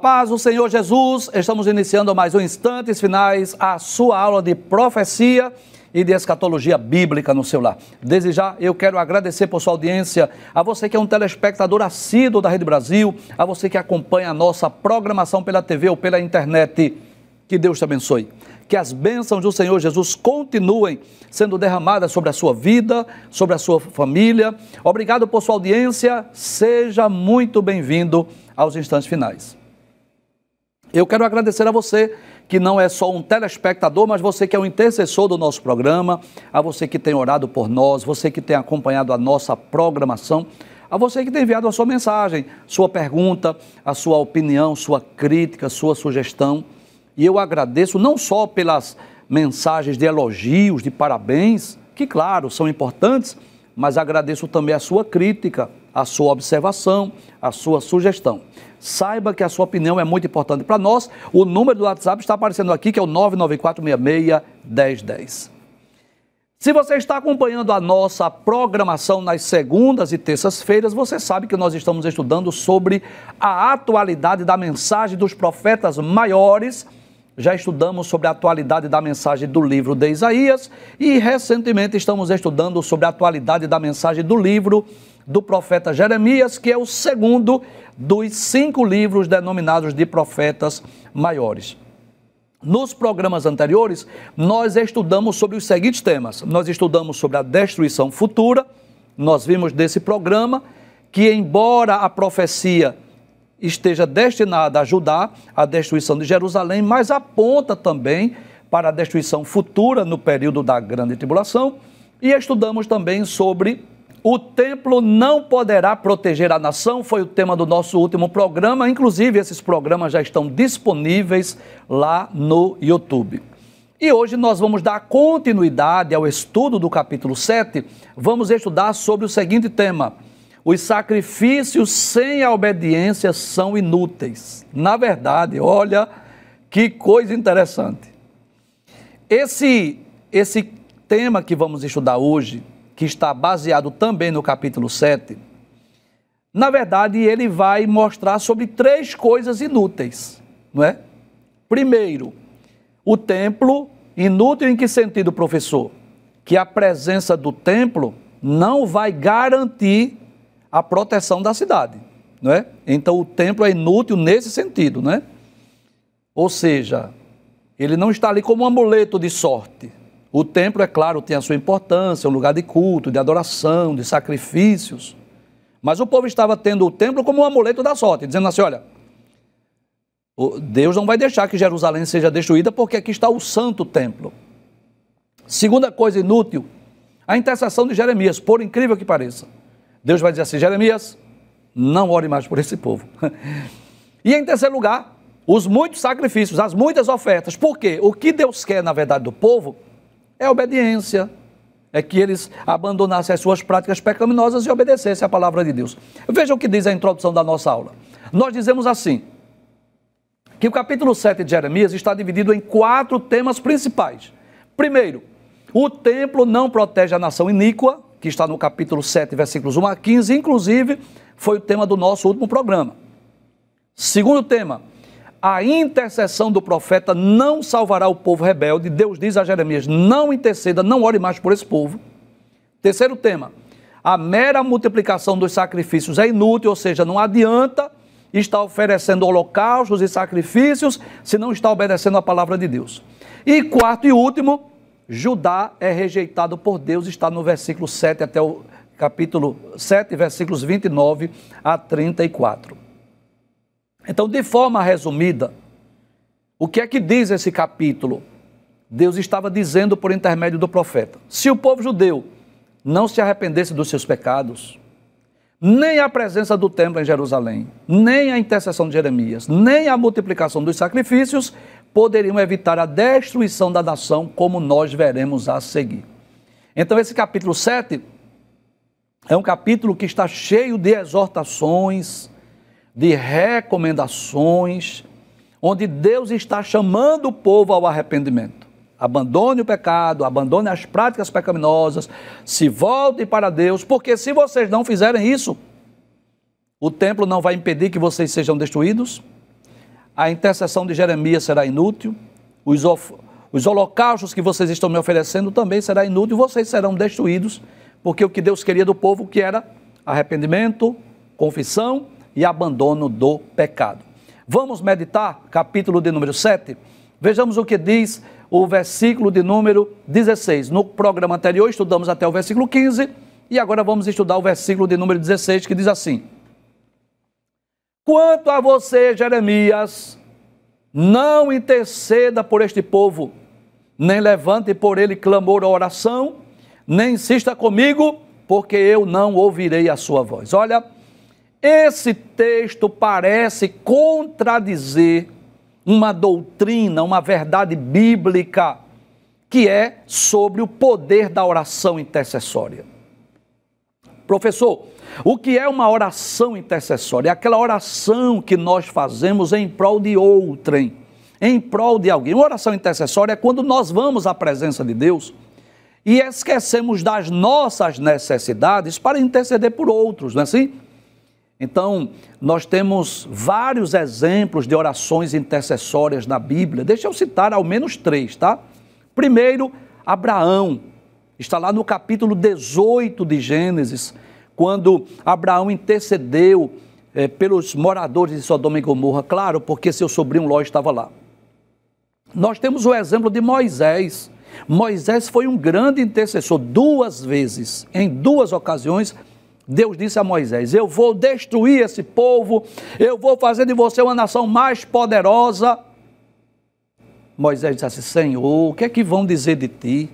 paz do Senhor Jesus, estamos iniciando mais um Instantes Finais, a sua aula de profecia e de escatologia bíblica no seu lar. Desde já eu quero agradecer por sua audiência, a você que é um telespectador assíduo da Rede Brasil, a você que acompanha a nossa programação pela TV ou pela internet. Que Deus te abençoe que as bênçãos do Senhor Jesus continuem sendo derramadas sobre a sua vida, sobre a sua família. Obrigado por sua audiência. Seja muito bem-vindo aos instantes finais. Eu quero agradecer a você que não é só um telespectador, mas você que é um intercessor do nosso programa, a você que tem orado por nós, você que tem acompanhado a nossa programação, a você que tem enviado a sua mensagem, sua pergunta, a sua opinião, sua crítica, sua sugestão. E eu agradeço não só pelas mensagens de elogios, de parabéns, que claro, são importantes, mas agradeço também a sua crítica, a sua observação, a sua sugestão. Saiba que a sua opinião é muito importante para nós. O número do WhatsApp está aparecendo aqui, que é o 994661010. Se você está acompanhando a nossa programação nas segundas e terças-feiras, você sabe que nós estamos estudando sobre a atualidade da mensagem dos profetas maiores já estudamos sobre a atualidade da mensagem do livro de Isaías e recentemente estamos estudando sobre a atualidade da mensagem do livro do profeta Jeremias, que é o segundo dos cinco livros denominados de profetas maiores. Nos programas anteriores, nós estudamos sobre os seguintes temas. Nós estudamos sobre a destruição futura, nós vimos desse programa que, embora a profecia esteja destinada a ajudar a destruição de Jerusalém, mas aponta também para a destruição futura no período da grande tribulação. E estudamos também sobre o templo não poderá proteger a nação, foi o tema do nosso último programa. Inclusive, esses programas já estão disponíveis lá no YouTube. E hoje nós vamos dar continuidade ao estudo do capítulo 7. Vamos estudar sobre o seguinte tema: os sacrifícios sem a obediência são inúteis. Na verdade, olha que coisa interessante. Esse, esse tema que vamos estudar hoje, que está baseado também no capítulo 7, na verdade, ele vai mostrar sobre três coisas inúteis, não é? Primeiro, o templo, inútil em que sentido, professor? Que a presença do templo não vai garantir a proteção da cidade. Não é? Então o templo é inútil nesse sentido. Né? Ou seja, ele não está ali como um amuleto de sorte. O templo, é claro, tem a sua importância, um lugar de culto, de adoração, de sacrifícios. Mas o povo estava tendo o templo como um amuleto da sorte, dizendo assim: olha, Deus não vai deixar que Jerusalém seja destruída, porque aqui está o santo templo. Segunda coisa inútil, a intercessão de Jeremias, por incrível que pareça. Deus vai dizer assim: Jeremias, não ore mais por esse povo. e em terceiro lugar, os muitos sacrifícios, as muitas ofertas. Por quê? O que Deus quer, na verdade, do povo é obediência. É que eles abandonassem as suas práticas pecaminosas e obedecessem à palavra de Deus. Veja o que diz a introdução da nossa aula. Nós dizemos assim: que o capítulo 7 de Jeremias está dividido em quatro temas principais. Primeiro, o templo não protege a nação iníqua que está no capítulo 7, versículos 1 a 15, inclusive foi o tema do nosso último programa. Segundo tema, a intercessão do profeta não salvará o povo rebelde. Deus diz a Jeremias: não interceda, não ore mais por esse povo. Terceiro tema, a mera multiplicação dos sacrifícios é inútil, ou seja, não adianta estar oferecendo holocaustos e sacrifícios se não está obedecendo a palavra de Deus. E quarto e último, Judá é rejeitado por Deus, está no versículo 7 até o capítulo 7, versículos 29 a 34. Então, de forma resumida, o que é que diz esse capítulo? Deus estava dizendo por intermédio do profeta: se o povo judeu não se arrependesse dos seus pecados, nem a presença do templo em Jerusalém, nem a intercessão de Jeremias, nem a multiplicação dos sacrifícios, poderiam evitar a destruição da nação, como nós veremos a seguir. Então, esse capítulo 7 é um capítulo que está cheio de exortações, de recomendações, onde Deus está chamando o povo ao arrependimento. Abandone o pecado, abandone as práticas pecaminosas, se volte para Deus, porque se vocês não fizerem isso, o templo não vai impedir que vocês sejam destruídos, a intercessão de Jeremias será inútil, os, os holocaustos que vocês estão me oferecendo também será inútil, vocês serão destruídos, porque o que Deus queria do povo que era arrependimento, confissão e abandono do pecado. Vamos meditar capítulo de número 7. Vejamos o que diz o versículo de número 16. No programa anterior estudamos até o versículo 15 e agora vamos estudar o versículo de número 16 que diz assim: Quanto a você, Jeremias, não interceda por este povo, nem levante por ele clamor ou oração, nem insista comigo, porque eu não ouvirei a sua voz. Olha, esse texto parece contradizer uma doutrina, uma verdade bíblica, que é sobre o poder da oração intercessória. Professor, o que é uma oração intercessória? É aquela oração que nós fazemos em prol de outrem, em prol de alguém. Uma oração intercessória é quando nós vamos à presença de Deus e esquecemos das nossas necessidades para interceder por outros, não é assim? Então, nós temos vários exemplos de orações intercessórias na Bíblia. Deixa eu citar ao menos três, tá? Primeiro, Abraão Está lá no capítulo 18 de Gênesis, quando Abraão intercedeu é, pelos moradores de Sodoma e Gomorra, claro, porque seu sobrinho Ló estava lá. Nós temos o exemplo de Moisés. Moisés foi um grande intercessor, duas vezes, em duas ocasiões, Deus disse a Moisés: Eu vou destruir esse povo, eu vou fazer de você uma nação mais poderosa. Moisés disse assim: Senhor, o que é que vão dizer de ti?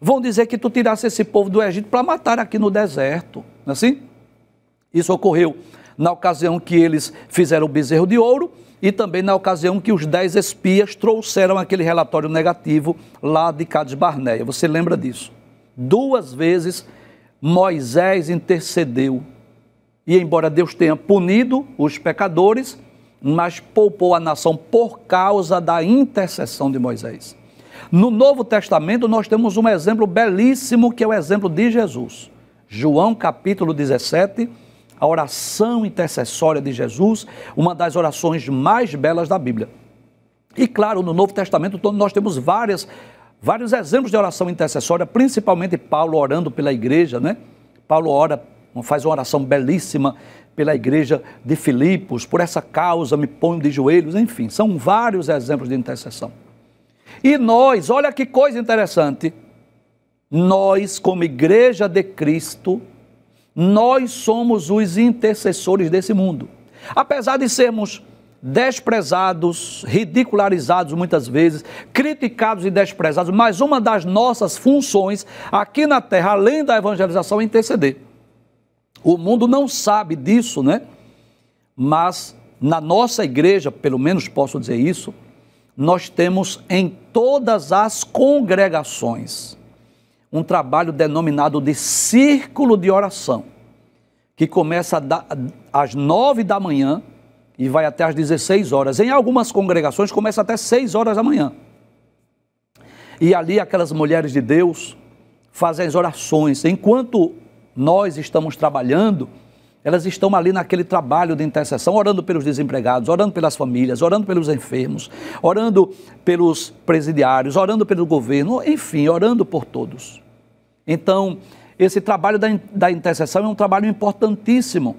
vão dizer que tu tirasse esse povo do Egito para matar aqui no deserto. Não é assim? Isso ocorreu na ocasião que eles fizeram o bezerro de ouro e também na ocasião que os dez espias trouxeram aquele relatório negativo lá de Cades Barneia. Você lembra disso? Duas vezes Moisés intercedeu. E embora Deus tenha punido os pecadores, mas poupou a nação por causa da intercessão de Moisés. No Novo Testamento, nós temos um exemplo belíssimo que é o exemplo de Jesus. João capítulo 17, a oração intercessória de Jesus, uma das orações mais belas da Bíblia. E claro, no Novo Testamento nós temos várias, vários exemplos de oração intercessória, principalmente Paulo orando pela igreja, né? Paulo ora, faz uma oração belíssima pela igreja de Filipos, por essa causa me ponho de joelhos, enfim, são vários exemplos de intercessão. E nós, olha que coisa interessante, nós, como igreja de Cristo, nós somos os intercessores desse mundo. Apesar de sermos desprezados, ridicularizados muitas vezes, criticados e desprezados, mas uma das nossas funções aqui na terra, além da evangelização, é interceder. O mundo não sabe disso, né? Mas na nossa igreja, pelo menos posso dizer isso, nós temos em todas as congregações um trabalho denominado de círculo de oração, que começa às nove da manhã e vai até às 16 horas. Em algumas congregações começa até seis horas da manhã. E ali aquelas mulheres de Deus fazem as orações. Enquanto nós estamos trabalhando, elas estão ali naquele trabalho de intercessão, orando pelos desempregados, orando pelas famílias, orando pelos enfermos, orando pelos presidiários, orando pelo governo, enfim, orando por todos. Então, esse trabalho da, da intercessão é um trabalho importantíssimo.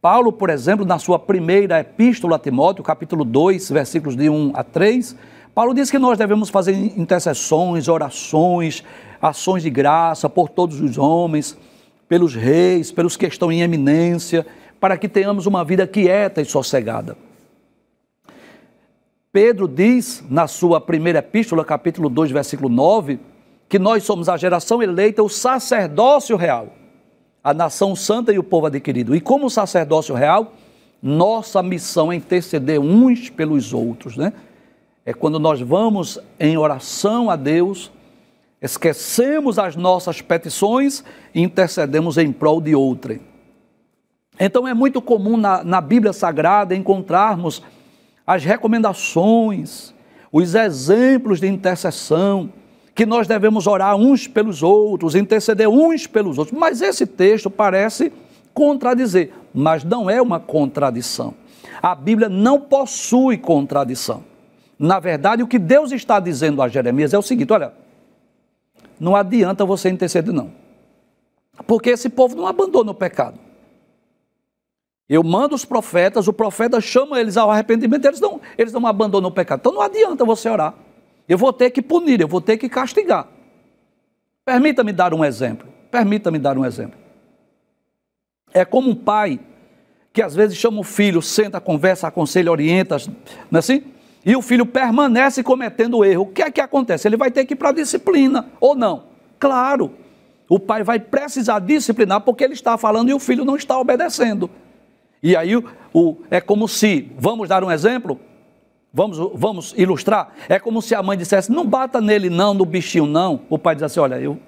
Paulo, por exemplo, na sua primeira epístola a Timóteo, capítulo 2, versículos de 1 a 3, Paulo diz que nós devemos fazer intercessões, orações, ações de graça por todos os homens, pelos reis, pelos que estão em eminência, para que tenhamos uma vida quieta e sossegada. Pedro diz na sua primeira epístola, capítulo 2, versículo 9, que nós somos a geração eleita, o sacerdócio real, a nação santa e o povo adquirido. E como sacerdócio real, nossa missão é interceder uns pelos outros, né? É quando nós vamos em oração a Deus esquecemos as nossas petições e intercedemos em prol de outrem. Então é muito comum na, na Bíblia Sagrada encontrarmos as recomendações, os exemplos de intercessão, que nós devemos orar uns pelos outros, interceder uns pelos outros. Mas esse texto parece contradizer, mas não é uma contradição. A Bíblia não possui contradição. Na verdade, o que Deus está dizendo a Jeremias é o seguinte: olha, não adianta você interceder, não. Porque esse povo não abandona o pecado. Eu mando os profetas, o profeta chama eles ao arrependimento, eles não, eles não abandonam o pecado. Então não adianta você orar. Eu vou ter que punir, eu vou ter que castigar. Permita-me dar um exemplo. Permita-me dar um exemplo. É como um pai que às vezes chama o filho, senta, conversa, aconselha, orienta, não é assim? e o filho permanece cometendo erro, o que é que acontece? Ele vai ter que ir para a disciplina, ou não? Claro, o pai vai precisar disciplinar porque ele está falando e o filho não está obedecendo. E aí o, o, é como se, vamos dar um exemplo? Vamos, vamos ilustrar? É como se a mãe dissesse: não bata nele, não, no bichinho, não. O pai diz assim: olha, eu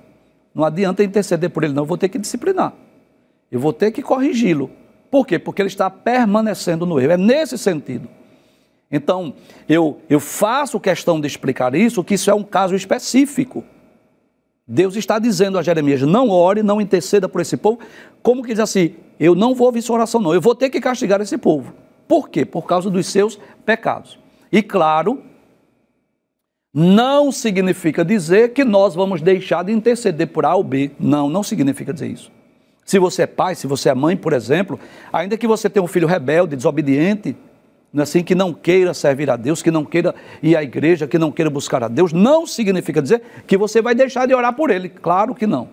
não adianta interceder por ele, não, eu vou ter que disciplinar. Eu vou ter que corrigi-lo. Por quê? Porque ele está permanecendo no erro. É nesse sentido. Então, eu, eu faço questão de explicar isso, que isso é um caso específico. Deus está dizendo a Jeremias: não ore, não interceda por esse povo. Como que diz assim? Eu não vou ouvir sua oração, não. Eu vou ter que castigar esse povo. Por quê? Por causa dos seus pecados. E claro, não significa dizer que nós vamos deixar de interceder por A ou B. Não, não significa dizer isso. Se você é pai, se você é mãe, por exemplo, ainda que você tenha um filho rebelde, desobediente, é assim que não queira servir a Deus, que não queira ir à igreja, que não queira buscar a Deus, não significa dizer que você vai deixar de orar por ele. Claro que não.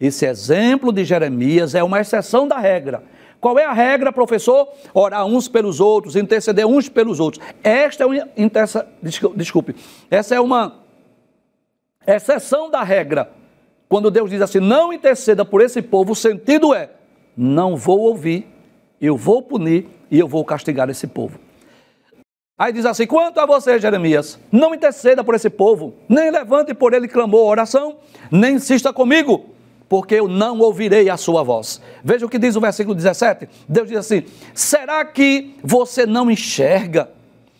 Esse exemplo de Jeremias é uma exceção da regra. Qual é a regra, professor? Orar uns pelos outros, interceder uns pelos outros. Esta é uma interessa, desculpe. Essa é uma exceção da regra. Quando Deus diz assim: "Não interceda por esse povo", o sentido é: não vou ouvir eu vou punir e eu vou castigar esse povo. Aí diz assim: quanto a você, Jeremias, não interceda por esse povo, nem levante por ele clamor ou oração, nem insista comigo, porque eu não ouvirei a sua voz. Veja o que diz o versículo 17: Deus diz assim: será que você não enxerga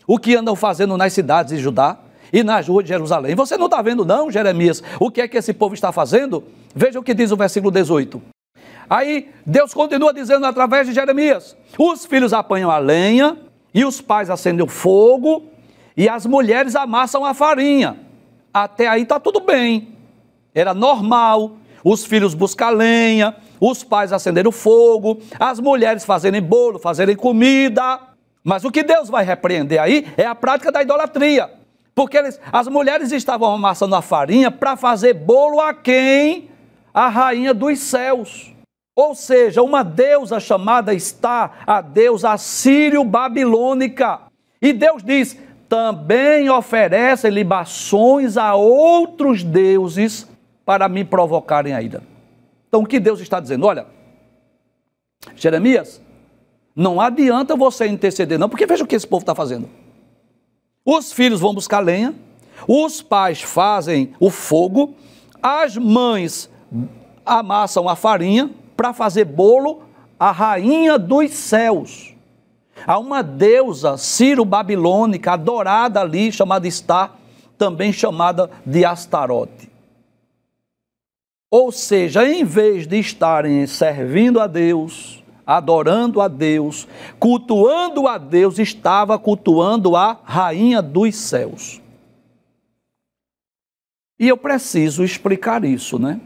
o que andam fazendo nas cidades de Judá? e nas ruas de Jerusalém. Você não está vendo, não, Jeremias, o que é que esse povo está fazendo? Veja o que diz o versículo 18: Aí Deus continua dizendo através de Jeremias: os filhos apanham a lenha, e os pais acendem o fogo, e as mulheres amassam a farinha. Até aí está tudo bem. Era normal. Os filhos buscam lenha, os pais acenderem o fogo, as mulheres fazerem bolo, fazerem comida. Mas o que Deus vai repreender aí é a prática da idolatria. Porque eles, as mulheres estavam amassando a farinha para fazer bolo a quem? A rainha dos céus. Ou seja, uma deusa chamada está a deusa assírio-babilônica. E Deus diz: também oferece libações a outros deuses para me provocarem a ira. Então o que Deus está dizendo? Olha, Jeremias, não adianta você interceder, não, porque veja o que esse povo está fazendo. Os filhos vão buscar lenha, os pais fazem o fogo, as mães amassam a farinha, para fazer bolo a rainha dos céus. Há uma deusa ciro babilônica adorada ali, chamada Star, também chamada de Astarote. Ou seja, em vez de estarem servindo a Deus, adorando a Deus, cultuando a Deus, estava cultuando a rainha dos céus. E eu preciso explicar isso, né?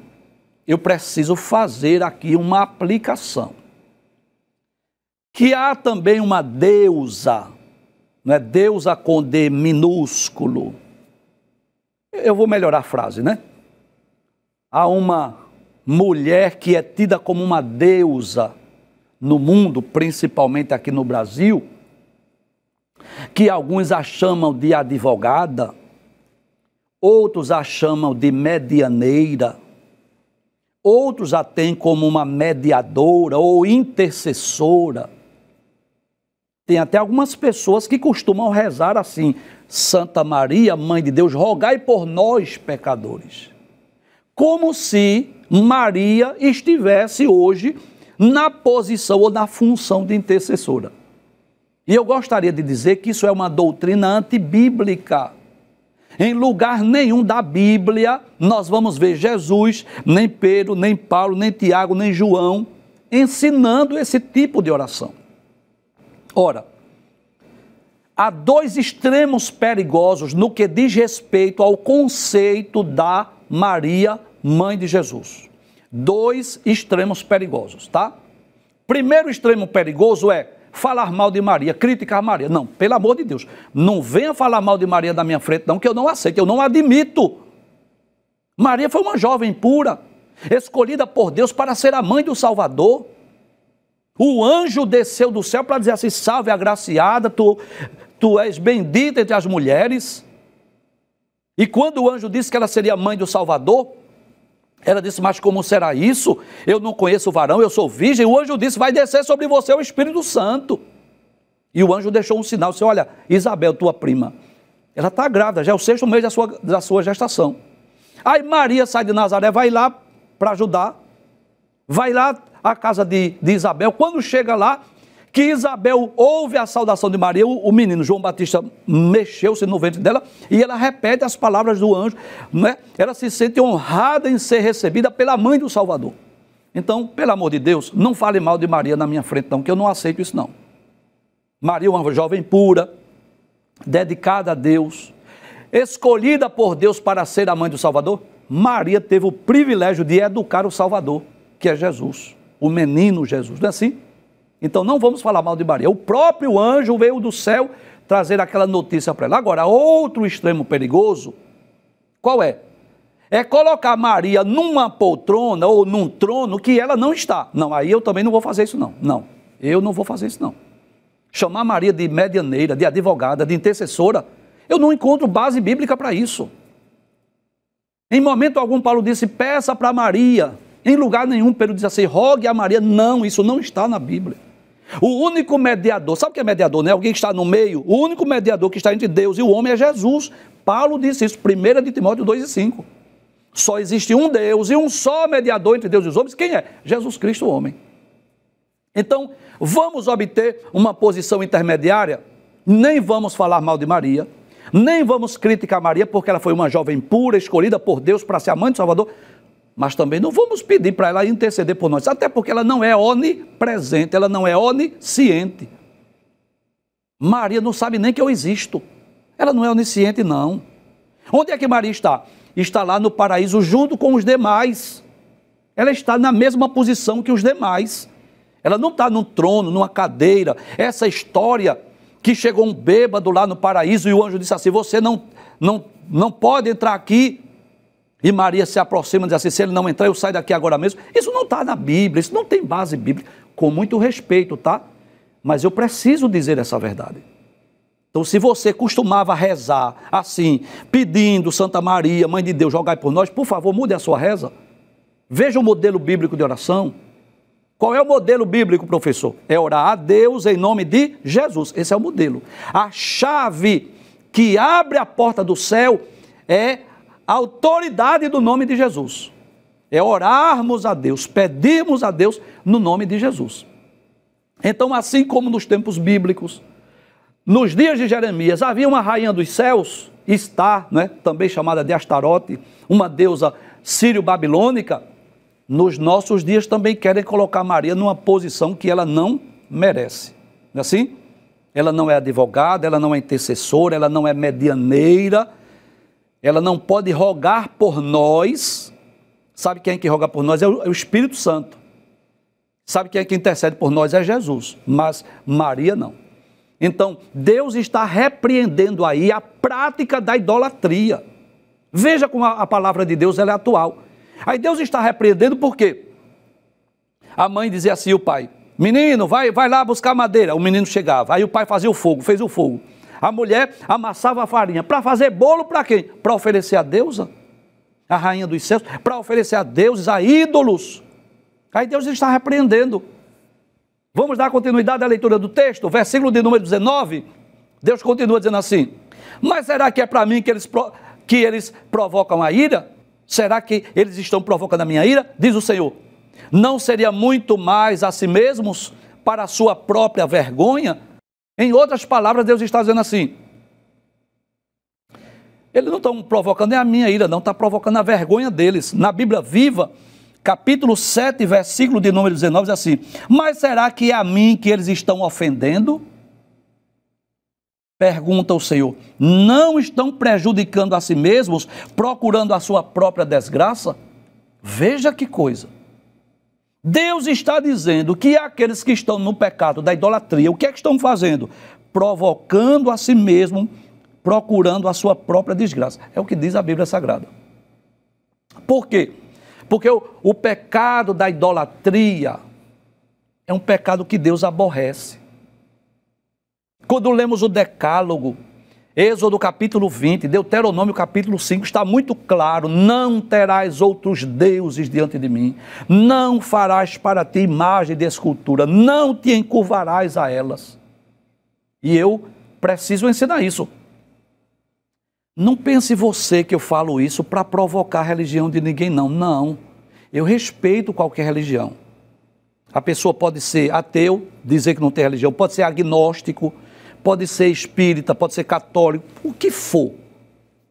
eu preciso fazer aqui uma aplicação. Que há também uma deusa, não é deusa com D minúsculo. Eu vou melhorar a frase, né? Há uma mulher que é tida como uma deusa no mundo, principalmente aqui no Brasil, que alguns a chamam de advogada, outros a chamam de medianeira, Outros a têm como uma mediadora ou intercessora. Tem até algumas pessoas que costumam rezar assim: Santa Maria, Mãe de Deus, rogai por nós, pecadores. Como se Maria estivesse hoje na posição ou na função de intercessora. E eu gostaria de dizer que isso é uma doutrina antibíblica. Em lugar nenhum da Bíblia nós vamos ver Jesus, nem Pedro, nem Paulo, nem Tiago, nem João ensinando esse tipo de oração. Ora, há dois extremos perigosos no que diz respeito ao conceito da Maria, mãe de Jesus. Dois extremos perigosos, tá? Primeiro extremo perigoso é falar mal de Maria, criticar Maria. Não, pelo amor de Deus, não venha falar mal de Maria na minha frente, não, que eu não aceito, eu não admito. Maria foi uma jovem pura, escolhida por Deus para ser a mãe do Salvador. O anjo desceu do céu para dizer assim: salve, agraciada, tu, tu és bendita entre as mulheres. E quando o anjo disse que ela seria mãe do Salvador, ela disse: Mas como será isso? Eu não conheço o varão, eu sou virgem. O anjo disse: Vai descer sobre você o Espírito Santo. E o anjo deixou um sinal: disse, Olha, Isabel, tua prima, ela está grávida, já é o sexto mês da sua, da sua gestação. Aí Maria sai de Nazaré, vai lá para ajudar, vai lá à casa de, de Isabel. Quando chega lá, que Isabel ouve a saudação de Maria, o menino João Batista mexeu-se no ventre dela e ela repete as palavras do anjo, né? ela se sente honrada em ser recebida pela mãe do Salvador. Então, pelo amor de Deus, não fale mal de Maria na minha frente, não, que eu não aceito isso, não. Maria é uma jovem pura, dedicada a Deus, escolhida por Deus para ser a mãe do Salvador. Maria teve o privilégio de educar o Salvador, que é Jesus, o menino Jesus, não é assim? Então não vamos falar mal de Maria. O próprio anjo veio do céu trazer aquela notícia para ela. Agora, outro extremo perigoso, qual é? É colocar Maria numa poltrona ou num trono que ela não está. Não, aí eu também não vou fazer isso não. Não, eu não vou fazer isso não. Chamar Maria de medianeira, de advogada, de intercessora, eu não encontro base bíblica para isso. Em momento algum, Paulo disse: peça para Maria. Em lugar nenhum, Pedro diz assim: rogue a Maria. Não, isso não está na Bíblia. O único mediador, sabe o que é mediador, né? Alguém que está no meio. O único mediador que está entre Deus e o homem é Jesus. Paulo disse isso, 1 de Timóteo 2 e 5. Só existe um Deus e um só mediador entre Deus e os homens. Quem é? Jesus Cristo, o homem. Então, vamos obter uma posição intermediária? Nem vamos falar mal de Maria, nem vamos criticar Maria porque ela foi uma jovem pura, escolhida por Deus para ser a mãe do Salvador mas também não vamos pedir para ela interceder por nós, até porque ela não é onipresente, ela não é onisciente. Maria não sabe nem que eu existo. Ela não é onisciente, não. Onde é que Maria está? Está lá no paraíso junto com os demais. Ela está na mesma posição que os demais. Ela não está num trono, numa cadeira. Essa história que chegou um bêbado lá no paraíso e o anjo disse assim: Você não, não, não pode entrar aqui. E Maria se aproxima e diz assim: se ele não entrar, eu saio daqui agora mesmo. Isso não está na Bíblia, isso não tem base bíblica. Com muito respeito, tá? Mas eu preciso dizer essa verdade. Então, se você costumava rezar assim, pedindo Santa Maria, Mãe de Deus, jogar por nós, por favor, mude a sua reza. Veja o modelo bíblico de oração. Qual é o modelo bíblico, professor? É orar a Deus em nome de Jesus. Esse é o modelo. A chave que abre a porta do céu é a autoridade do nome de Jesus. É orarmos a Deus, pedirmos a Deus no nome de Jesus. Então, assim como nos tempos bíblicos, nos dias de Jeremias havia uma rainha dos céus, está, né, também chamada de Astarote, uma deusa sírio-babilônica. Nos nossos dias também querem colocar Maria numa posição que ela não merece. Não é assim? Ela não é advogada, ela não é intercessora, ela não é medianeira ela não pode rogar por nós. Sabe quem é que roga por nós? É, é o, Espírito Santo. Sabe quem é que intercede por nós? É Jesus. Mas Maria não. Então, Deus está repreendendo aí a prática da idolatria. Veja como a, palavra de Deus é atual. Aí Deus está repreendendo por quê? A mãe dizia assim: o pai, menino, vai, vai lá buscar madeira. O menino chegava. Aí o pai fazia o fogo, fez o fogo. A mulher amassava a farinha para fazer bolo para quem? Para oferecer a deusa, a rainha dos céus, para oferecer a deuses, a ídolos. Aí Deus está repreendendo. Vamos dar continuidade à leitura do texto, versículo de número 19. Deus continua dizendo assim: Mas será que é para mim que eles, que eles provocam a ira? Será que eles estão provocando a minha ira? Diz o Senhor: Não seria muito mais a si mesmos para a sua própria vergonha em outras palavras, Deus está dizendo assim: eles não estão tá provocando nem a minha ira, não, está provocando a vergonha deles. Na Bíblia viva, capítulo 7, versículo de número 19, diz assim: Mas será que é a mim que eles estão ofendendo? Pergunta o Senhor: Não estão prejudicando a si mesmos, procurando a sua própria desgraça? Veja que coisa. Deus está dizendo que aqueles que estão no pecado da idolatria, o que é que estão fazendo? Provocando a si mesmo, procurando a sua própria desgraça. É o que diz a Bíblia Sagrada. Por quê? Porque o, o pecado da idolatria é um pecado que Deus aborrece. Quando lemos o Decálogo, Êxodo capítulo 20, Deuteronômio capítulo 5, está muito claro: não terás outros deuses diante de mim, não farás para ti imagem de escultura, não te encurvarás a elas. E eu preciso ensinar isso. Não pense você que eu falo isso para provocar a religião de ninguém, não. Não. Eu respeito qualquer religião. A pessoa pode ser ateu, dizer que não tem religião, pode ser agnóstico, pode ser espírita, pode ser católico, o que for.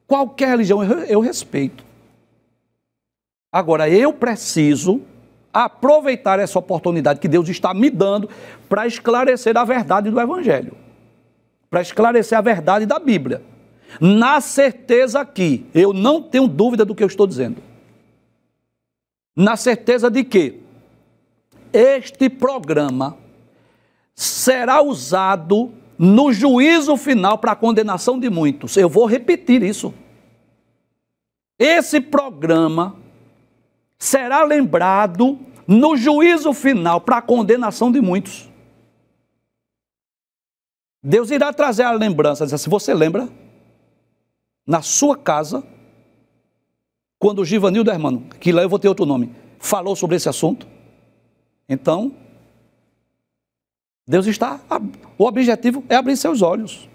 Qualquer religião eu respeito. Agora, eu preciso aproveitar essa oportunidade que Deus está me dando para esclarecer a verdade do Evangelho, para esclarecer a verdade da Bíblia. Na certeza que eu não tenho dúvida do que eu estou dizendo. Na certeza de que este programa será usado no juízo final para a condenação de muitos. Eu vou repetir isso. Esse programa será lembrado no juízo final para a condenação de muitos. Deus irá trazer a lembrança, Se assim, você lembra? Na sua casa, quando o Givanildo Hermano, que lá eu vou ter outro nome, falou sobre esse assunto, então Deus está. O objetivo é abrir seus olhos.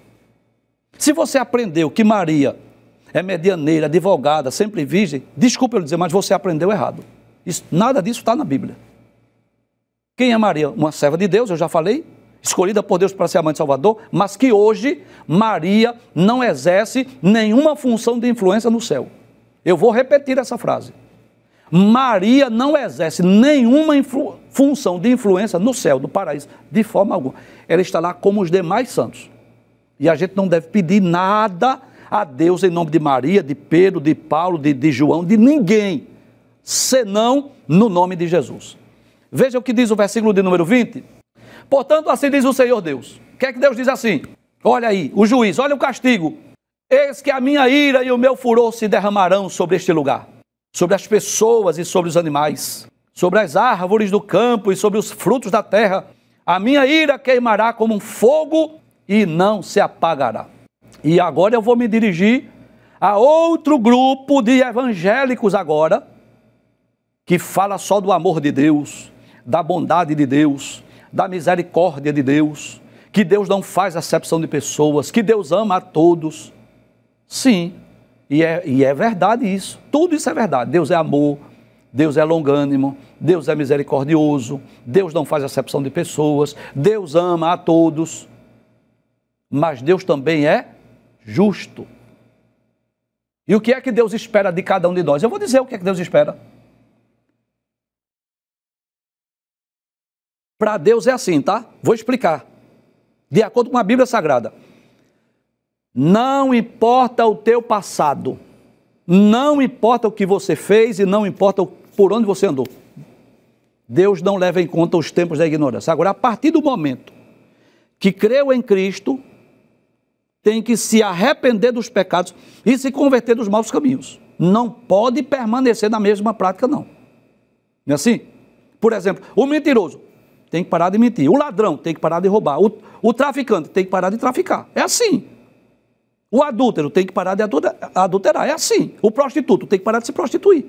Se você aprendeu que Maria é medianeira, advogada, sempre virgem, desculpa eu dizer, mas você aprendeu errado. Isso, nada disso está na Bíblia. Quem é Maria? Uma serva de Deus, eu já falei, escolhida por Deus para ser a mãe de Salvador, mas que hoje Maria não exerce nenhuma função de influência no céu. Eu vou repetir essa frase. Maria não exerce nenhuma influência função de influência no céu, do paraíso, de forma alguma. Ela está lá como os demais santos. E a gente não deve pedir nada a Deus em nome de Maria, de Pedro, de Paulo, de, de João, de ninguém, senão no nome de Jesus. Veja o que diz o versículo de número 20. Portanto, assim diz o Senhor Deus. O que é que Deus diz assim? Olha aí, o juiz, olha o castigo. Eis que a minha ira e o meu furor se derramarão sobre este lugar, sobre as pessoas e sobre os animais, sobre as árvores do campo e sobre os frutos da terra. A minha ira queimará como um fogo e não se apagará. E agora eu vou me dirigir a outro grupo de evangélicos agora que fala só do amor de Deus, da bondade de Deus, da misericórdia de Deus, que Deus não faz acepção de pessoas, que Deus ama a todos. Sim, e é, e é verdade isso. Tudo isso é verdade. Deus é amor, Deus é longânimo, Deus é misericordioso, Deus não faz acepção de pessoas, Deus ama a todos, mas Deus também é justo. E o que é que Deus espera de cada um de nós? Eu vou dizer o que é que Deus espera. Para Deus é assim, tá? Vou explicar. De acordo com a Bíblia Sagrada. Não importa o teu passado, não importa o que você fez e não importa o por onde você andou. Deus não leva em conta os tempos da ignorância. Agora, a partir do momento que creu em Cristo, tem que se arrepender dos pecados e se converter dos maus caminhos. Não pode permanecer na mesma prática, não. Não é assim? Por exemplo, o mentiroso tem que parar de mentir. O ladrão tem que parar de roubar. O, o traficante tem que parar de traficar. É assim. O adúltero tem que parar de adulterar. É assim. O prostituto tem que parar de se prostituir.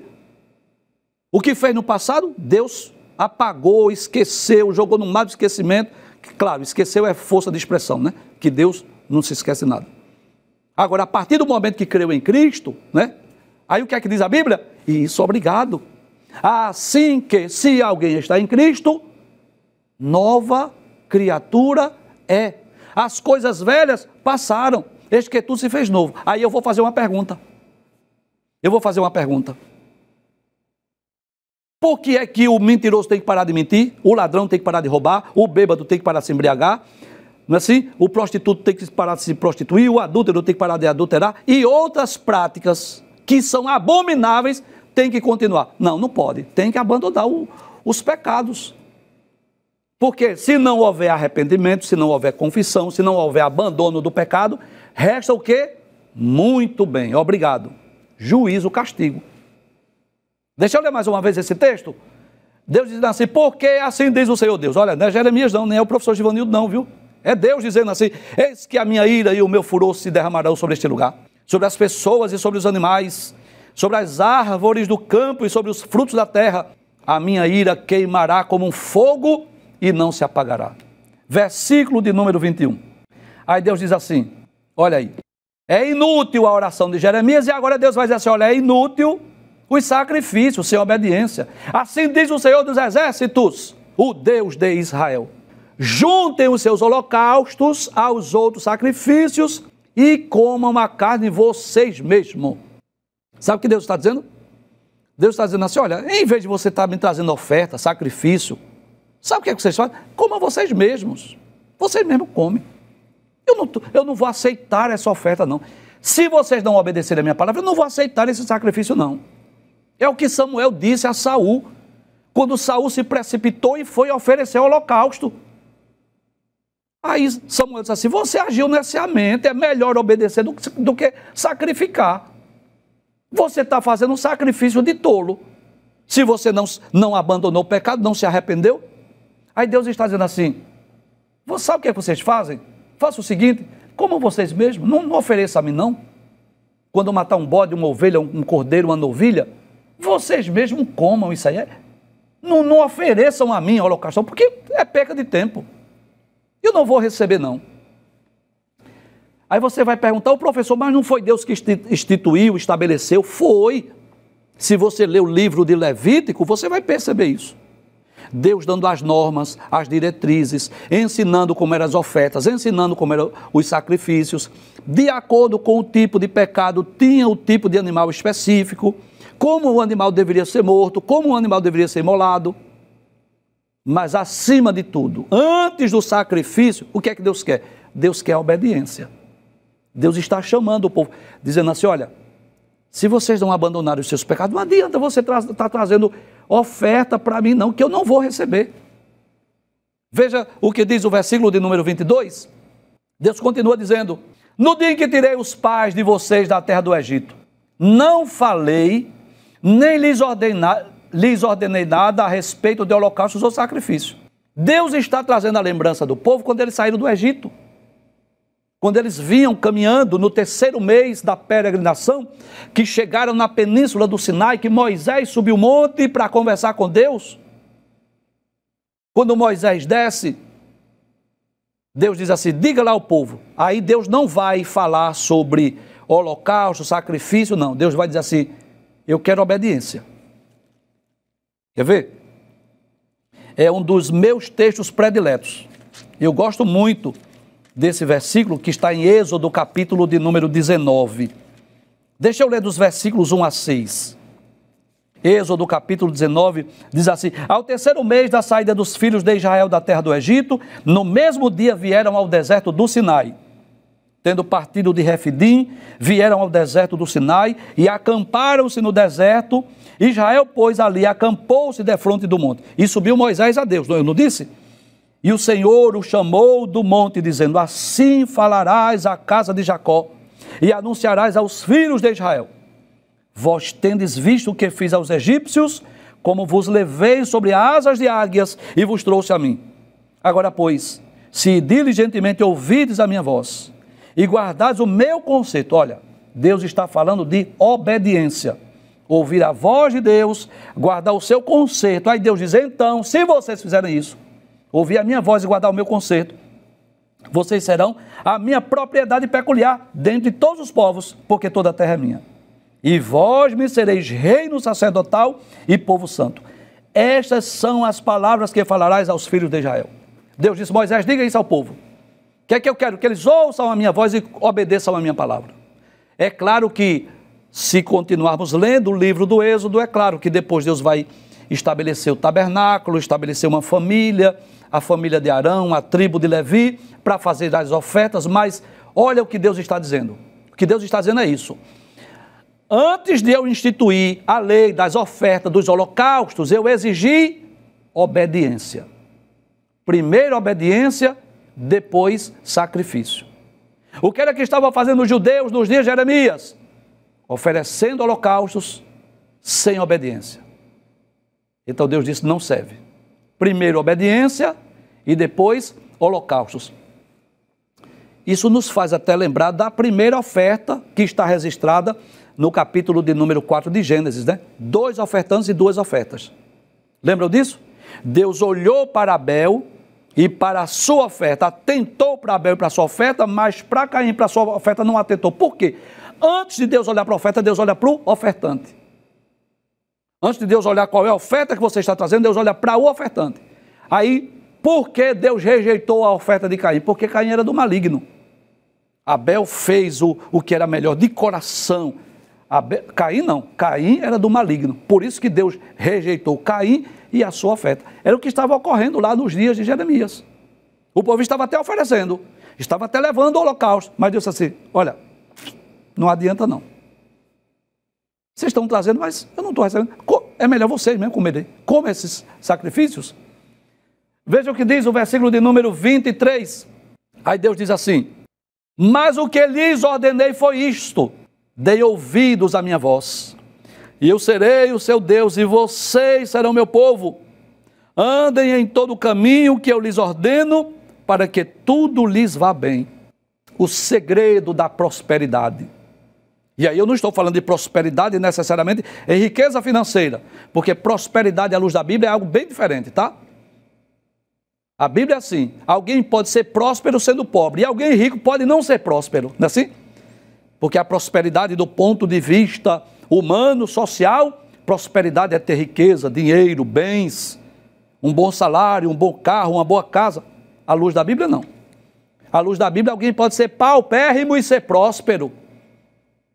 O que fez no passado, Deus apagou, esqueceu, jogou no mar do esquecimento. Claro, esqueceu é força de expressão, né? Que Deus não se esquece nada. Agora, a partir do momento que creu em Cristo, né? Aí o que é que diz a Bíblia? E isso obrigado. Assim que, se alguém está em Cristo, nova criatura é. As coisas velhas passaram, Este que tudo se fez novo. Aí eu vou fazer uma pergunta. Eu vou fazer uma pergunta. Por que é que o mentiroso tem que parar de mentir? O ladrão tem que parar de roubar? O bêbado tem que parar de se embriagar? Não é assim? O prostituto tem que parar de se prostituir? O adúltero tem que parar de adulterar? E outras práticas que são abomináveis tem que continuar. Não, não pode. Tem que abandonar o, os pecados. Porque se não houver arrependimento, se não houver confissão, se não houver abandono do pecado, resta o quê? Muito bem, obrigado. Juízo, castigo. Deixa eu ler mais uma vez esse texto. Deus diz assim, porque assim diz o Senhor Deus. Olha, não é Jeremias não, nem é o professor Givanildo não, viu? É Deus dizendo assim, eis que a minha ira e o meu furor se derramarão sobre este lugar, sobre as pessoas e sobre os animais, sobre as árvores do campo e sobre os frutos da terra. A minha ira queimará como um fogo e não se apagará. Versículo de número 21. Aí Deus diz assim, olha aí, é inútil a oração de Jeremias e agora Deus vai dizer assim, olha, é inútil os sacrifícios sem obediência. Assim diz o Senhor dos Exércitos, o Deus de Israel: juntem os seus holocaustos aos outros sacrifícios e comam a carne vocês mesmos. Sabe o que Deus está dizendo? Deus está dizendo assim: olha, em vez de você estar tá me trazendo oferta, sacrifício, sabe o que é que vocês fazem? Comam vocês mesmos. Vocês mesmos comem. Eu não, eu não vou aceitar essa oferta, não. Se vocês não obedecerem a minha palavra, eu não vou aceitar esse sacrifício, não. É o que Samuel disse a Saul quando Saul se precipitou e foi oferecer o holocausto. Aí Samuel disse assim: Você agiu momento, é melhor obedecer do, do que sacrificar. Você está fazendo um sacrifício de tolo. Se você não, não abandonou o pecado, não se arrependeu. Aí Deus está dizendo assim: Você sabe o que, é que vocês fazem? Faça o seguinte: como vocês mesmos, não, não ofereça a mim, não. Quando matar um bode, uma ovelha, um cordeiro, uma novilha, vocês mesmos comam isso aí. É? Não, não ofereçam a mim holocaustão, porque é perca de tempo. Eu não vou receber, não. Aí você vai perguntar, o professor, mas não foi Deus que instituiu, estabeleceu? Foi. Se você ler o livro de Levítico, você vai perceber isso. Deus dando as normas, as diretrizes, ensinando como eram as ofertas, ensinando como eram os sacrifícios, de acordo com o tipo de pecado, tinha o tipo de animal específico como o animal deveria ser morto, como o animal deveria ser imolado. Mas acima de tudo, antes do sacrifício, o que é que Deus quer? Deus quer a obediência. Deus está chamando o povo, dizendo assim: olha, se vocês não abandonarem os seus pecados, não adianta você estar tra tá trazendo oferta para mim, não, que eu não vou receber. Veja o que diz o versículo de número 22. Deus continua dizendo: No dia em que tirei os pais de vocês da terra do Egito, não falei nem lhes, ordena, lhes ordenei nada a respeito de holocaustos ou sacrifício. Deus está trazendo a lembrança do povo quando eles saíram do Egito. Quando eles vinham caminhando no terceiro mês da peregrinação, que chegaram na península do Sinai, que Moisés subiu o monte para conversar com Deus. Quando Moisés desce, Deus diz assim: diga lá ao povo. Aí Deus não vai falar sobre holocausto, sacrifício, não. Deus vai dizer assim: eu quero obediência. Quer ver? É um dos meus textos prediletos. Eu gosto muito desse versículo que está em Êxodo, capítulo de número 19. Deixa eu ler dos versículos 1 a 6. Êxodo capítulo 19 diz assim: Ao terceiro mês da saída dos filhos de Israel da terra do Egito, no mesmo dia vieram ao deserto do Sinai tendo partido de Refidim, vieram ao deserto do Sinai e acamparam-se no deserto. Israel, pois, ali acampou-se defronte do monte. E subiu Moisés a Deus, não, eu é? não disse? E o Senhor o chamou do monte, dizendo: Assim falarás à casa de Jacó e anunciarás aos filhos de Israel: Vós tendes visto o que fiz aos egípcios, como vos levei sobre asas de águias e vos trouxe a mim. Agora, pois, se diligentemente ouvides a minha voz, e guardais o meu conceito. Olha, Deus está falando de obediência. Ouvir a voz de Deus, guardar o seu conceito. Aí Deus diz: então, se vocês fizerem isso, ouvir a minha voz e guardar o meu conceito, vocês serão a minha propriedade peculiar dentre todos os povos, porque toda a terra é minha. E vós me sereis reino sacerdotal e povo santo. Estas são as palavras que falarás aos filhos de Israel. Deus disse: Moisés, diga isso ao povo. O que é que eu quero? Que eles ouçam a minha voz e obedeçam a minha palavra. É claro que, se continuarmos lendo o livro do Êxodo, é claro que depois Deus vai estabelecer o tabernáculo, estabelecer uma família, a família de Arão, a tribo de Levi, para fazer as ofertas, mas olha o que Deus está dizendo. O que Deus está dizendo é isso. Antes de eu instituir a lei das ofertas, dos holocaustos, eu exigi obediência. Primeiro, obediência, depois sacrifício. O que era que estavam fazendo os judeus nos dias de Jeremias? Oferecendo holocaustos sem obediência. Então Deus disse: não serve. Primeiro obediência e depois holocaustos. Isso nos faz até lembrar da primeira oferta que está registrada no capítulo de número 4 de Gênesis, né? Dois ofertantes e duas ofertas. Lembram disso? Deus olhou para Abel e para a sua oferta. Atentou para Abel e para a sua oferta, mas para Caim e para a sua oferta não atentou. Por quê? Antes de Deus olhar para a oferta, Deus olha para o ofertante. Antes de Deus olhar qual é a oferta que você está trazendo, Deus olha para o ofertante. Aí, por que Deus rejeitou a oferta de Caim? Porque Caim era do maligno. Abel fez o, o que era melhor de coração, Abel, Caim não, Caim era do maligno, por isso que Deus rejeitou Caim e a sua oferta. Era o que estava ocorrendo lá nos dias de Jeremias. O povo estava até oferecendo, estava até levando o holocausto, mas Deus disse assim: olha, não adianta não. Vocês estão trazendo, mas eu não estou recebendo. É melhor vocês mesmo comerem. comem esses sacrifícios? Veja o que diz o versículo de número 23. Aí Deus diz assim: Mas o que lhes ordenei foi isto Dei ouvidos à minha voz, e eu serei o seu Deus, e vocês serão meu povo. Andem em todo o caminho que eu lhes ordeno, para que tudo lhes vá bem. O segredo da prosperidade. E aí eu não estou falando de prosperidade necessariamente em riqueza financeira, porque prosperidade à luz da Bíblia é algo bem diferente, tá? A Bíblia é assim: alguém pode ser próspero sendo pobre, e alguém rico pode não ser próspero, não é assim? Porque a prosperidade, do ponto de vista humano, social, prosperidade é ter riqueza, dinheiro, bens, um bom salário, um bom carro, uma boa casa. À luz da Bíblia, não. À luz da Bíblia, alguém pode ser paupérrimo e ser próspero.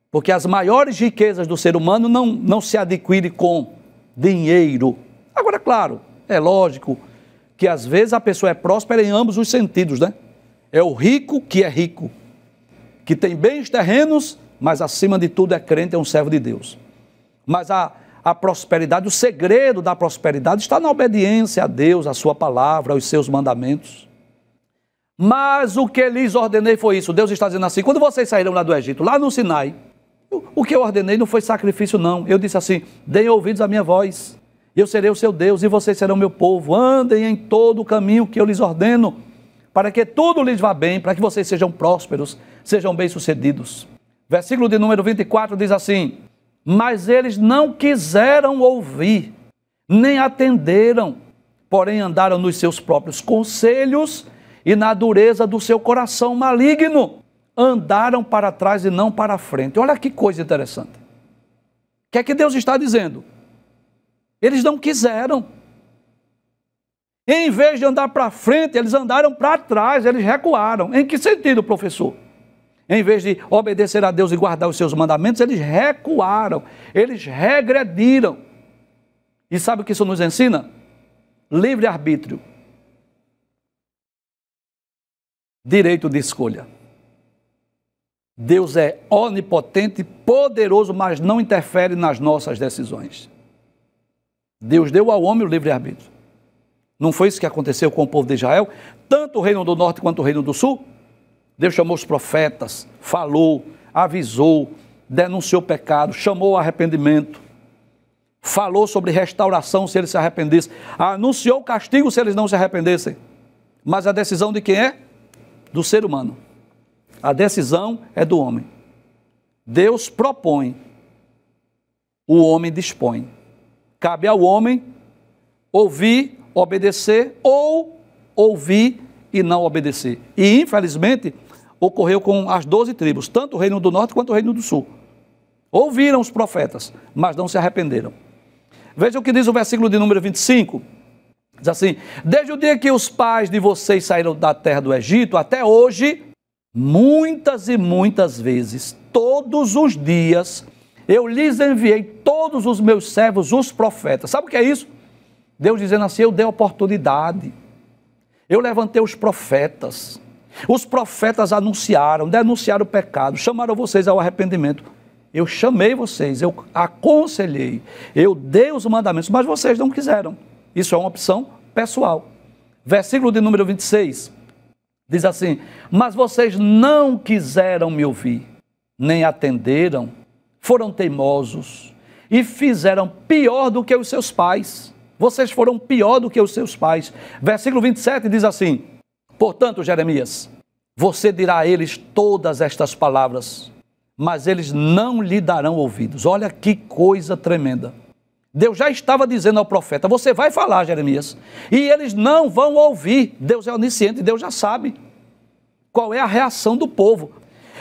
Porque as maiores riquezas do ser humano não, não se adquire com dinheiro. Agora, claro, é lógico que às vezes a pessoa é próspera em ambos os sentidos, né? É o rico que é rico que tem bens terrenos, mas acima de tudo é crente, é um servo de Deus. Mas a, a prosperidade, o segredo da prosperidade está na obediência a Deus, à Sua palavra, aos seus mandamentos. Mas o que lhes ordenei foi isso. Deus está dizendo assim: quando vocês saíram lá do Egito, lá no Sinai, o que eu ordenei não foi sacrifício, não. Eu disse assim: deem ouvidos à minha voz, eu serei o seu Deus e vocês serão meu povo. Andem em todo o caminho que eu lhes ordeno, para que tudo lhes vá bem, para que vocês sejam prósperos sejam bem-sucedidos. Versículo de número 24 diz assim: Mas eles não quiseram ouvir, nem atenderam, porém andaram nos seus próprios conselhos e na dureza do seu coração maligno. Andaram para trás e não para frente. Olha que coisa interessante. O que é que Deus está dizendo? Eles não quiseram. Em vez de andar para frente, eles andaram para trás, eles recuaram. Em que sentido, professor? Em vez de obedecer a Deus e guardar os seus mandamentos, eles recuaram, eles regrediram. E sabe o que isso nos ensina? Livre-arbítrio. Direito de escolha. Deus é onipotente, poderoso, mas não interfere nas nossas decisões. Deus deu ao homem o livre-arbítrio. Não foi isso que aconteceu com o povo de Israel? Tanto o reino do norte quanto o reino do sul Deus chamou os profetas, falou, avisou, denunciou pecado, chamou o arrependimento, falou sobre restauração se eles se arrependessem, anunciou castigo se eles não se arrependessem. Mas a decisão de quem é? Do ser humano. A decisão é do homem. Deus propõe, o homem dispõe. Cabe ao homem ouvir, obedecer ou ouvir e não obedecer. E, infelizmente, ocorreu com as 12 tribos, tanto o reino do norte quanto o reino do sul. Ouviram os profetas, mas não se arrependeram. Veja o que diz o versículo de número 25. Diz assim: Desde o dia que os pais de vocês saíram da terra do Egito até hoje, muitas e muitas vezes, todos os dias, eu lhes enviei todos os meus servos, os profetas. Sabe o que é isso? Deus dizendo assim: Eu dei oportunidade. Eu levantei os profetas. Os profetas anunciaram, denunciaram o pecado, chamaram vocês ao arrependimento. Eu chamei vocês, eu aconselhei, eu dei os mandamentos, mas vocês não quiseram. Isso é uma opção pessoal. Versículo de número 26 diz assim: Mas vocês não quiseram me ouvir, nem atenderam, foram teimosos e fizeram pior do que os seus pais vocês foram pior do que os seus pais. Versículo 27 diz assim: Portanto, Jeremias, você dirá a eles todas estas palavras, mas eles não lhe darão ouvidos. Olha que coisa tremenda. Deus já estava dizendo ao profeta: Você vai falar, Jeremias, e eles não vão ouvir. Deus é onisciente, Deus já sabe qual é a reação do povo.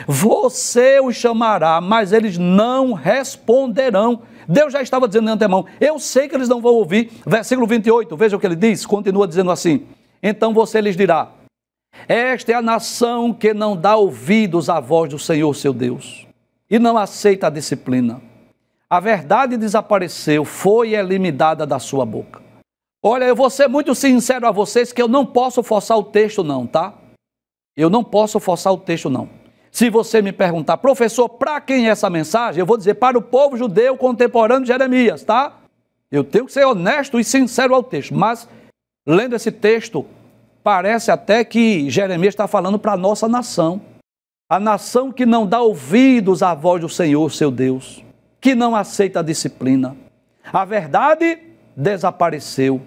Você os chamará, mas eles não responderão. Deus já estava dizendo em antemão: Eu sei que eles não vão ouvir. Versículo 28, veja o que ele diz, continua dizendo assim: Então você lhes dirá: Esta é a nação que não dá ouvidos à voz do Senhor seu Deus e não aceita a disciplina. A verdade desapareceu, foi eliminada da sua boca. Olha, eu vou ser muito sincero a vocês que eu não posso forçar o texto, não, tá? Eu não posso forçar o texto, não. Se você me perguntar, professor, para quem é essa mensagem? Eu vou dizer para o povo judeu contemporâneo de Jeremias, tá? Eu tenho que ser honesto e sincero ao texto, mas lendo esse texto, parece até que Jeremias está falando para a nossa nação. A nação que não dá ouvidos à voz do Senhor, seu Deus, que não aceita a disciplina. A verdade desapareceu,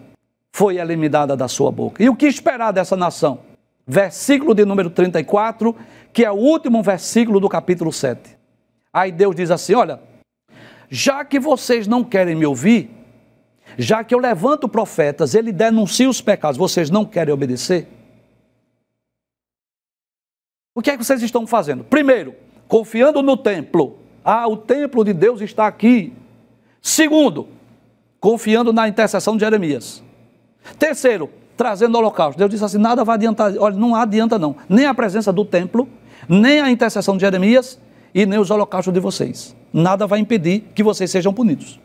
foi eliminada da sua boca. E o que esperar dessa nação? versículo de número 34, que é o último versículo do capítulo 7. Aí Deus diz assim: Olha, já que vocês não querem me ouvir, já que eu levanto profetas, ele denuncia os pecados, vocês não querem obedecer? O que é que vocês estão fazendo? Primeiro, confiando no templo. Ah, o templo de Deus está aqui. Segundo, confiando na intercessão de Jeremias. Terceiro, trazendo holocausto. Deus disse assim: nada vai adiantar, olha, não adianta não, nem a presença do templo, nem a intercessão de Jeremias e nem os holocaustos de vocês. Nada vai impedir que vocês sejam punidos.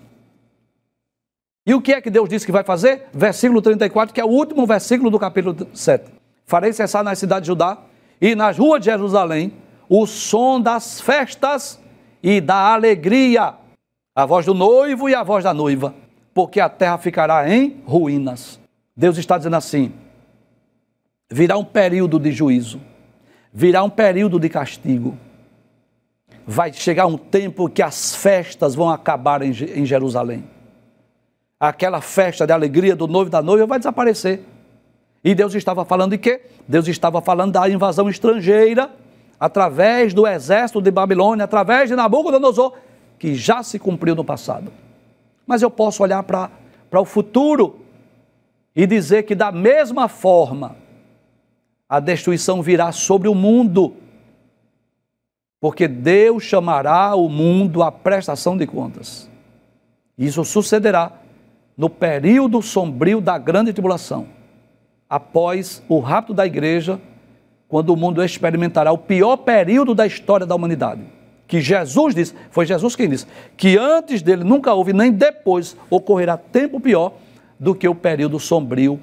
E o que é que Deus disse que vai fazer? Versículo 34, que é o último versículo do capítulo 7. Farei cessar nas cidades de Judá e nas ruas de Jerusalém o som das festas e da alegria, a voz do noivo e a voz da noiva, porque a terra ficará em ruínas. Deus está dizendo assim: virá um período de juízo, virá um período de castigo. Vai chegar um tempo que as festas vão acabar em, Jerusalém. Aquela festa de alegria do noivo e da noiva vai desaparecer. E Deus estava falando de quê? Deus estava falando da invasão estrangeira através do exército de Babilônia, através de Nabucodonosor, que já se cumpriu no passado. Mas eu posso olhar para o futuro e dizer que, da mesma forma, a destruição virá sobre o mundo, porque Deus chamará o mundo à prestação de contas. Isso sucederá no período sombrio da grande tribulação, após o rapto da igreja, quando o mundo experimentará o pior período da história da humanidade. Que Jesus disse, foi Jesus quem disse, que antes dele nunca houve, nem depois ocorrerá tempo pior do que o período sombrio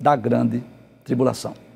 da grande tribulação.